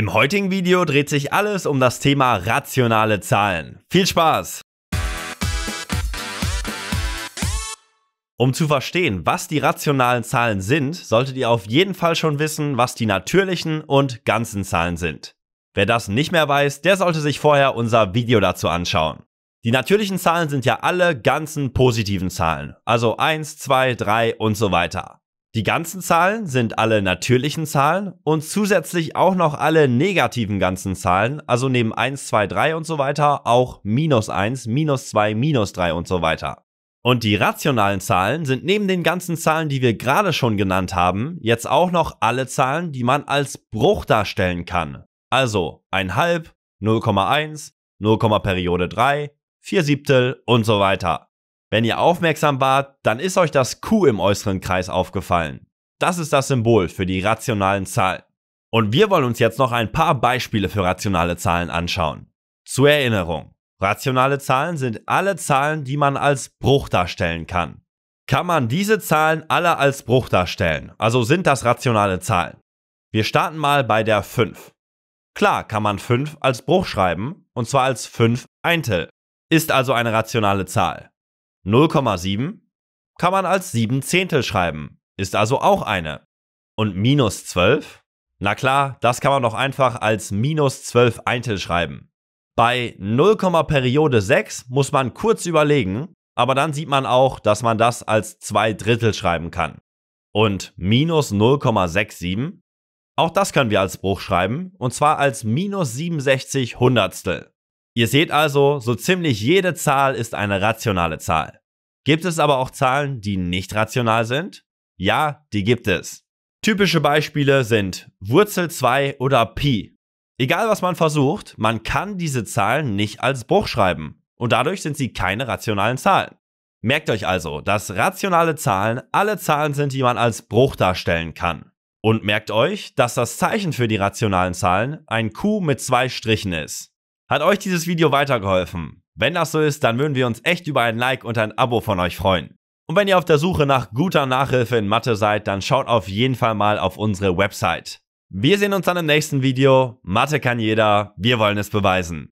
Im heutigen Video dreht sich alles um das Thema rationale Zahlen. Viel Spaß! Um zu verstehen, was die rationalen Zahlen sind, solltet ihr auf jeden Fall schon wissen, was die natürlichen und ganzen Zahlen sind. Wer das nicht mehr weiß, der sollte sich vorher unser Video dazu anschauen. Die natürlichen Zahlen sind ja alle ganzen positiven Zahlen, also 1, 2, 3 und so weiter. Die ganzen Zahlen sind alle natürlichen Zahlen und zusätzlich auch noch alle negativen ganzen Zahlen, also neben 1, 2, 3 und so weiter auch minus 1, minus 2, minus 3 und so weiter. Und die rationalen Zahlen sind neben den ganzen Zahlen, die wir gerade schon genannt haben, jetzt auch noch alle Zahlen, die man als Bruch darstellen kann. Also 1,5, 0,1, 0, Periode 3, 4 Siebtel und so weiter. Wenn ihr aufmerksam wart, dann ist euch das Q im äußeren Kreis aufgefallen. Das ist das Symbol für die rationalen Zahlen. Und wir wollen uns jetzt noch ein paar Beispiele für rationale Zahlen anschauen. Zur Erinnerung, rationale Zahlen sind alle Zahlen, die man als Bruch darstellen kann. Kann man diese Zahlen alle als Bruch darstellen, also sind das rationale Zahlen. Wir starten mal bei der 5. Klar kann man 5 als Bruch schreiben, und zwar als 5 Eintel. Ist also eine rationale Zahl. 0,7 kann man als 7 Zehntel schreiben, ist also auch eine. Und minus 12? Na klar, das kann man doch einfach als minus 12 Eintel schreiben. Bei 0, Periode 6 muss man kurz überlegen, aber dann sieht man auch, dass man das als 2 Drittel schreiben kann. Und minus 0,67? Auch das können wir als Bruch schreiben, und zwar als minus 67 Hundertstel. Ihr seht also, so ziemlich jede Zahl ist eine rationale Zahl. Gibt es aber auch Zahlen, die nicht rational sind? Ja, die gibt es. Typische Beispiele sind Wurzel 2 oder Pi. Egal was man versucht, man kann diese Zahlen nicht als Bruch schreiben und dadurch sind sie keine rationalen Zahlen. Merkt euch also, dass rationale Zahlen alle Zahlen sind, die man als Bruch darstellen kann. Und merkt euch, dass das Zeichen für die rationalen Zahlen ein Q mit zwei Strichen ist. Hat euch dieses Video weitergeholfen? Wenn das so ist, dann würden wir uns echt über ein Like und ein Abo von euch freuen. Und wenn ihr auf der Suche nach guter Nachhilfe in Mathe seid, dann schaut auf jeden Fall mal auf unsere Website. Wir sehen uns dann im nächsten Video. Mathe kann jeder, wir wollen es beweisen.